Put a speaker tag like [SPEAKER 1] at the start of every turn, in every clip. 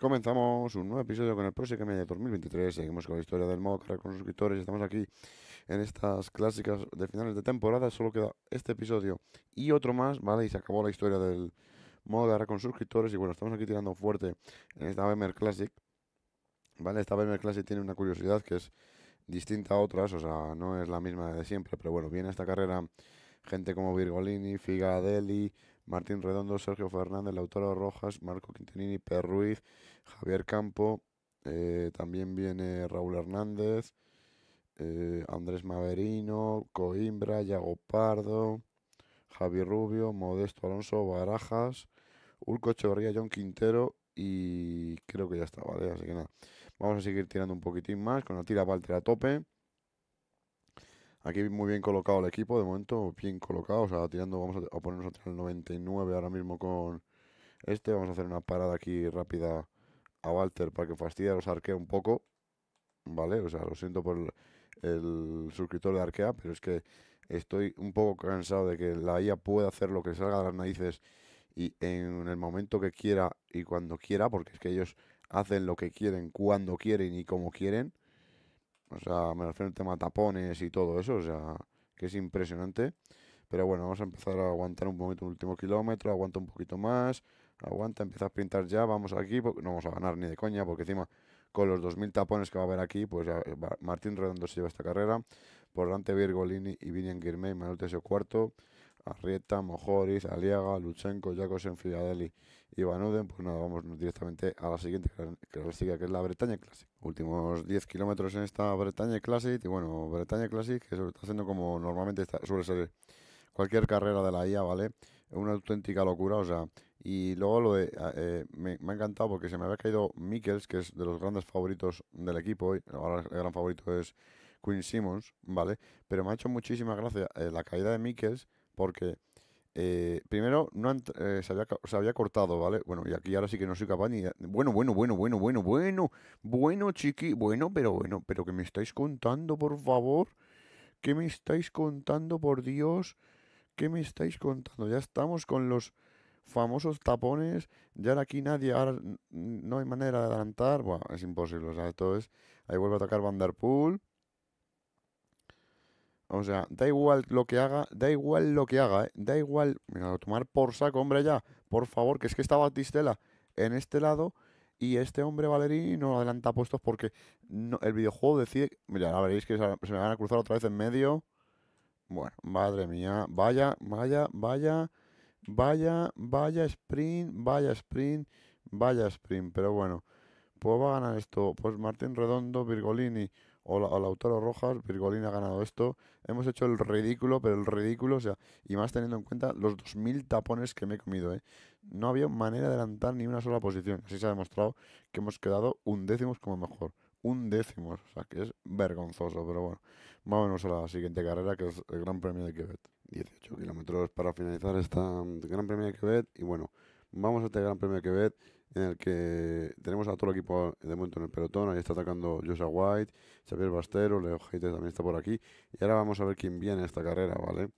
[SPEAKER 1] Comenzamos un nuevo episodio con el próximo año de 2023. Seguimos con la historia del modo carrera con suscriptores. Estamos aquí en estas clásicas de finales de temporada. Solo queda este episodio y otro más, ¿vale? Y se acabó la historia del modo carrera con suscriptores. Y bueno, estamos aquí tirando fuerte en esta BEMER Classic. ¿Vale? Esta BEMER Classic tiene una curiosidad que es distinta a otras. O sea, no es la misma de siempre. Pero bueno, viene esta carrera gente como Virgolini, Figadelli, Martín Redondo, Sergio Fernández, Lautaro Rojas, Marco Quintanini, Per Ruiz, Javier Campo, eh, también viene Raúl Hernández, eh, Andrés Maverino, Coimbra, Yago Pardo, Javi Rubio, Modesto Alonso, Barajas, Ulco Echeverría, John Quintero y creo que ya estaba. ¿vale? ¿eh? Así que nada, vamos a seguir tirando un poquitín más con la tira a tope. Aquí muy bien colocado el equipo, de momento bien colocado, o sea, tirando, vamos a, ponernos a tirar el 99 ahora mismo con este. Vamos a hacer una parada aquí rápida a Walter para que fastidie a los arquea un poco, ¿vale? O sea, lo siento por el, suscriptor de arquea, pero es que estoy un poco cansado de que la IA pueda hacer lo que salga de las narices y en el momento que quiera y cuando quiera, porque es que ellos hacen lo que quieren, cuando quieren y como quieren. O sea, me refiero al tema tapones y todo eso, o sea, que es impresionante. Pero bueno, vamos a empezar a aguantar un momento un último kilómetro, aguanta un poquito más, aguanta, empieza a pintar ya, vamos aquí, no vamos a ganar ni de coña, porque encima con los 2.000 tapones que va a haber aquí, pues eh, Martín Redondo se lleva esta carrera, por delante Virgolini y Vinian Guirme, Manuel Teseo cuarto, Rieta, Mojoris, Aliaga, Luchenko, Jacobsen, Fiadeli y Van Uden, pues nada, vamos directamente a la siguiente clásica, que es la Bretaña Classic. Últimos 10 kilómetros en esta Bretaña Classic, y bueno, Bretaña Classic, que se está haciendo como normalmente está, suele ser cualquier carrera de la IA, ¿vale? Una auténtica locura, o sea, y luego lo de, ah, eh, me, ha encantado porque se me había caído Mikkels, que es de los grandes favoritos del equipo, ahora el gran favorito es Queen Simmons, ¿vale? Pero me ha hecho muchísima gracia eh, la caída de Mikkels, porque eh, primero no eh, se, había, cortado, ¿vale? Bueno, y aquí ahora sí que no soy capaz ni... Bueno, bueno, bueno, bueno, bueno, bueno, bueno, chiqui, bueno, pero bueno, pero que me estáis contando, por favor. ¿Qué me estáis contando, por Dios? ¿Qué me estáis contando? Ya estamos con los famosos tapones, ya ahora aquí nadie, ahora no hay manera de adelantar, bueno, es imposible, o sea, esto es, ahí vuelve a atacar Vanderpool, o sea, da igual lo que haga, da igual lo que haga, ¿eh? da igual. Mira, tomar por saco, hombre, ya, por favor, que es que estaba Tistela en este lado y este hombre Valerí no adelanta puestos porque el videojuego decide. Mira, veréis que se me van a cruzar otra vez en medio. Bueno, madre mía, vaya, vaya, vaya, vaya, vaya sprint, vaya sprint, vaya sprint. Pero bueno, pues va a ganar esto. Pues Martín Redondo, Virgolini o, la, o Rojas, Virgolín ha ganado esto. Hemos hecho el ridículo, pero el ridículo, o sea, y más teniendo en cuenta los 2.000 tapones que me he comido, ¿eh? No había manera de adelantar ni una sola posición. Así se ha demostrado que hemos quedado un décimo como mejor. Un décimo, o sea, que es vergonzoso, pero bueno. Vámonos a la siguiente carrera, que es el Gran Premio de Quebec. 18 kilómetros para finalizar esta mm, Gran Premio de Quebec, y bueno, vamos a este Gran Premio de Quebec en el que tenemos a todo el equipo de momento en el pelotón. Ahí está atacando Joshua White, Xavier Bastero, Leo Heite también está por aquí. Y ahora vamos a ver quién viene a esta carrera, ¿vale?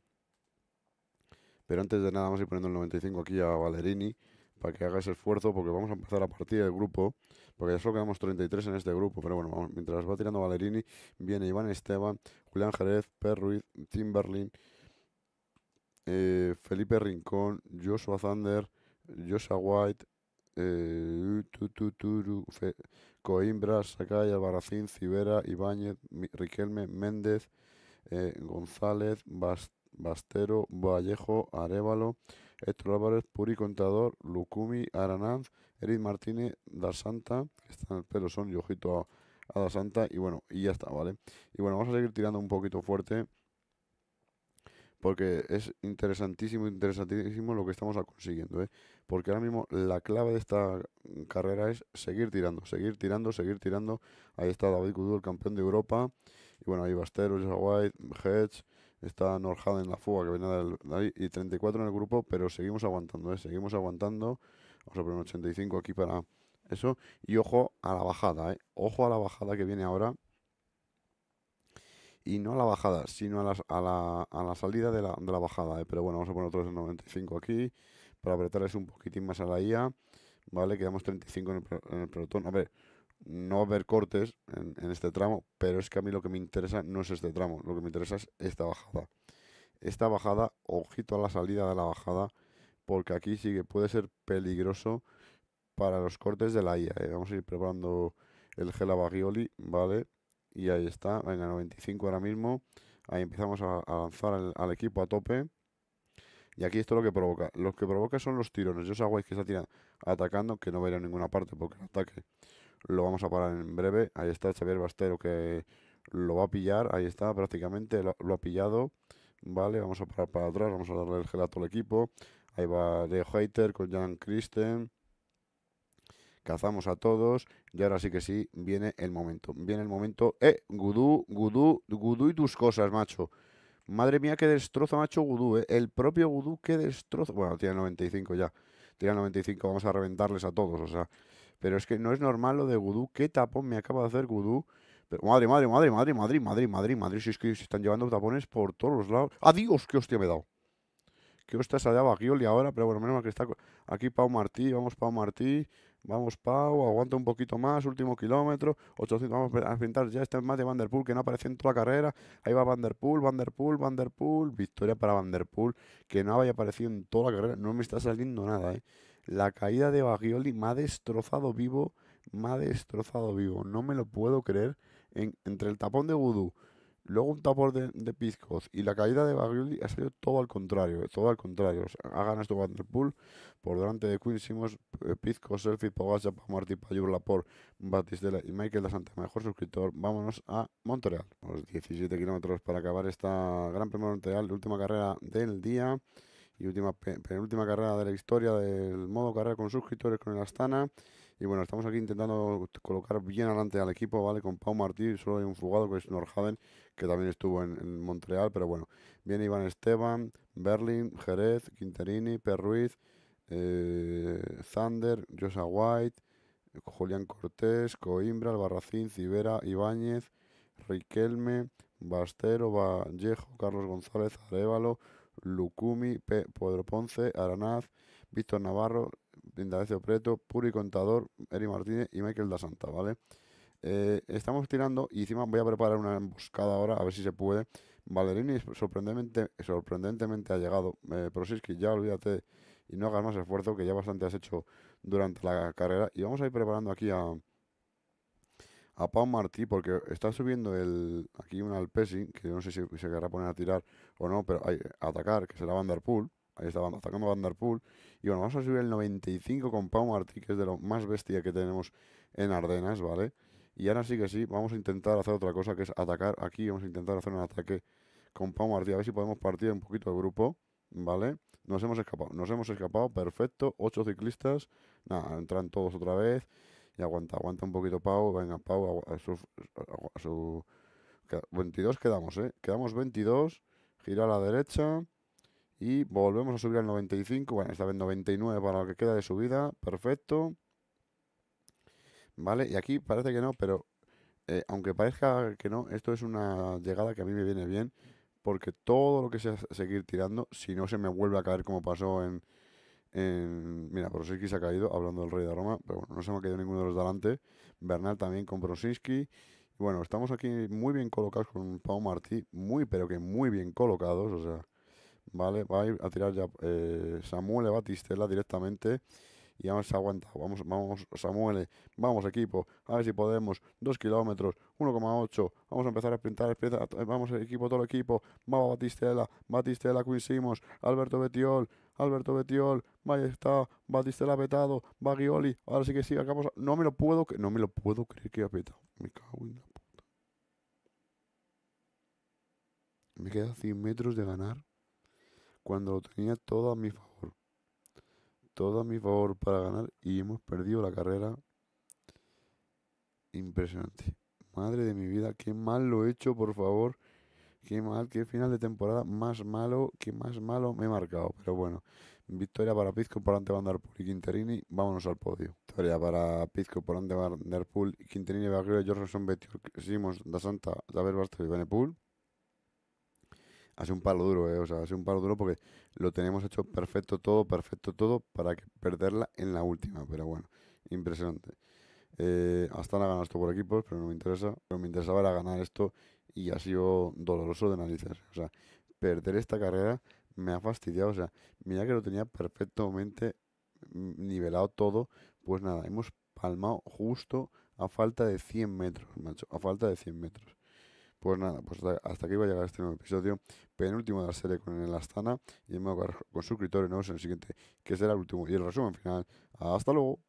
[SPEAKER 1] Pero antes de nada vamos a ir poniendo el 95 aquí a Valerini para que haga ese esfuerzo porque vamos a empezar la partida del grupo, porque ya solo quedamos 33 en este grupo, pero bueno, mientras va tirando Valerini, viene Iván Esteban, Julián Jerez, Per Ruiz, Tim Berlin, eh, Felipe Rincón, Joshua Thunder, Joshua White, eh, Coimbra, Sacaya, Albarracín, Cibera, Ibáñez, Riquelme, Méndez, eh, González, Bastero, Vallejo, Arevalo, Héctor Álvarez, Puri Contador, Lucumi, Aranaz, Eric Martínez, Da Santa, que el pelo son y ojito a, a Da Santa, y bueno, y ya está, ¿vale? Y bueno, vamos a seguir tirando un poquito fuerte porque es interesantísimo, interesantísimo lo que estamos consiguiendo, ¿eh? porque ahora mismo la clave de esta mm, carrera es seguir tirando, seguir tirando, seguir tirando. Ahí está David Cudú, el campeón de Europa, y bueno, ahí Bastero, White, Hedge, está Norjada en la fuga que viene de ahí, y 34 en el grupo, pero seguimos aguantando, ¿eh? seguimos aguantando. Vamos a poner 85 aquí para eso, y ojo a la bajada, ¿eh? ojo a la bajada que viene ahora y no a la bajada, sino a la, a la, a la salida de la, de la bajada. ¿eh? Pero bueno, vamos a poner otros 95 aquí para apretarles un poquitín más a la IA. Vale, quedamos 35 en el, pelotón. A ver, no va a haber cortes en, este tramo, pero es que a mí lo que me interesa no es este tramo, lo que me interesa es esta bajada. Esta bajada, ojito a la salida de la bajada, porque aquí sí que puede ser peligroso para los cortes de la IA. ¿eh? Vamos a ir preparando el gel ¿vale? y ahí está, venga, 95 ahora mismo. Ahí empezamos a, lanzar al, equipo a tope. Y aquí esto es lo que provoca. Lo que provoca son los tirones. Yo sabéis que está tirando, atacando, que no va a ir a ninguna parte porque el ataque lo vamos a parar en breve. Ahí está Xavier Bastero que lo va a pillar. Ahí está, prácticamente lo, ha pillado. Vale, vamos a parar para atrás, vamos a darle el gelato al equipo. Ahí va Leo Hater con Jan Christen cazamos a todos y ahora sí que sí, viene el momento, viene el momento. Eh, Gudú, Gudú, Gudú y tus cosas, macho. Madre mía, qué destrozo, macho, Gudú, eh. El propio Gudú, qué destrozo. Bueno, tiene 95 ya, tiene 95, vamos a reventarles a todos, o sea. Pero es que no es normal lo de Gudú, qué tapón me acaba de hacer Gudú. Pero madre, madre, madre, madre, madre, madre, madre, madre, si es que se están llevando tapones por todos los lados. ¡Adiós! ¡Qué hostia me he dado! ¿Qué hostia se ha dado a Gioli ahora? Pero bueno, menos mal que está aquí Pau Martí, vamos Pau Martí. Vamos, Pau, aguanta un poquito más, último kilómetro, 800, vamos a enfrentar ya este más de Vanderpool que no aparece en toda la carrera. Ahí va Vanderpool, Vanderpool, Vanderpool, victoria para Vanderpool, que no había aparecido en toda la carrera, no me está saliendo nada, eh. La caída de Bagioli me ha destrozado vivo, me ha destrozado vivo, no me lo puedo creer. entre el tapón de Voodoo Luego un tapón de, de Pizcos y la caída de Baglioli ha salido todo al contrario, todo al contrario. O sea, ha ganado por delante de Queen Simons, eh, Pizcos, Selfie, Pogacar, Pamarty, Payur, Lapor, Batistela y Michael de Santa. Mejor suscriptor, vámonos a Montreal. Los pues 17 kilómetros para acabar esta Gran Premio Montreal, última carrera del día y última penúltima carrera de la historia del modo carrera con suscriptores con el Astana. Y bueno, estamos aquí intentando colocar bien adelante al equipo, ¿vale? Con Pau Martí, solo hay un fugado que es Norhaden que también estuvo en, Montreal, pero bueno. Viene Iván Esteban, Berlin, Jerez, Quinterini, Per Ruiz, Thunder, eh, Josa White, Julián Cortés, Coimbra, Albarracín, Cibera, Ibáñez, Riquelme, Bastero, Vallejo, Carlos González, Arevalo, Lucumi, Pedro Ponce, Aranaz, Víctor Navarro, Lindavecio Preto, Puri Contador, Eri Martínez y Michael Da Santa, ¿vale? Eh, estamos tirando y encima voy a preparar una emboscada ahora, a ver si se puede. Valerini sorprendentemente, sorprendentemente ha llegado. Eh, es que ya olvídate y no hagas más esfuerzo, que ya bastante has hecho durante la carrera. Y vamos a ir preparando aquí a, a Pau Martí, porque está subiendo el aquí un Alpesi, que no sé si se querrá poner a tirar o no, pero hay, a atacar, que será Vanderpool ahí está atacando Van Der Y bueno, vamos a subir el 95 con Pau Martí, que es de lo más bestia que tenemos en Ardenas, ¿vale? Y ahora sí que sí, vamos a intentar hacer otra cosa, que es atacar aquí. Vamos a intentar hacer un ataque con Pau Martí, a ver si podemos partir un poquito el grupo, ¿vale? Nos hemos escapado, nos hemos escapado, perfecto. Ocho ciclistas, nada, entran todos otra vez. Y aguanta, aguanta un poquito Pau, venga Pau, a su 22 quedamos, ¿eh? Quedamos 22, gira a la derecha, y volvemos a subir al 95. Bueno, esta vez 99 para lo que queda de subida. Perfecto. Vale, y aquí parece que no, pero eh, aunque parezca que no, esto es una llegada que a mí me viene bien. Porque todo lo que sea seguir tirando, si no se me vuelve a caer como pasó en... en mira, Prosinski se ha caído, hablando del rey de Roma. Pero bueno, no se me ha caído ninguno de los delante. Bernal también con Prosinski. Bueno, estamos aquí muy bien colocados con Pau Martí, muy pero que muy bien colocados, o sea, ¿vale? Va a ir a tirar ya eh, Samuel Batistela directamente. Y ya se aguantado. Vamos, vamos, Samuel. Vamos, equipo. A ver si podemos. 2 kilómetros. 1,8. Vamos a empezar a sprintar. vamos, equipo, todo el equipo. Vamos Batistela. Batistela, coincimos Alberto Betiol. Alberto Betiol, ahí está, Batistela Va Bagioli, ahora sí que sí, acabamos. No me lo puedo no me lo puedo creer que ha petado. Me cago en la puta. Me queda 100 metros de ganar cuando lo tenía todo a mi favor. Todo a mi favor para ganar y hemos perdido la carrera. Impresionante. Madre de mi vida, qué mal lo he hecho, por favor. Qué mal, qué final de temporada más malo, qué más malo me he marcado. Pero bueno, victoria para Pizco por ante Van Der y Quinterini. Vámonos al podio. Victoria para Pizco por ante Van Der Poel, Quinterini, Bagrero, Jorgensen, Que Simons, Da Santa, David Bastos y Benepool ha sido un palo duro, ¿eh? O sea, ha sido un palo duro porque lo tenemos hecho perfecto todo, perfecto todo, para perderla en la última. Pero bueno, impresionante. Eh, hasta la ganas esto por equipos, pero no me interesa. Pero me interesaba era ganar esto y ha sido doloroso de analizar. O sea, perder esta carrera me ha fastidiado. O sea, mira que lo tenía perfectamente nivelado todo. Pues nada, hemos palmado justo a falta de 100 metros, macho. A falta de 100 metros. Pues nada, pues hasta aquí va a llegar este nuevo episodio, penúltimo de la serie con el Astana, y el nuevo con suscriptores nuevos en el siguiente, que será el último y el resumen final. Hasta luego.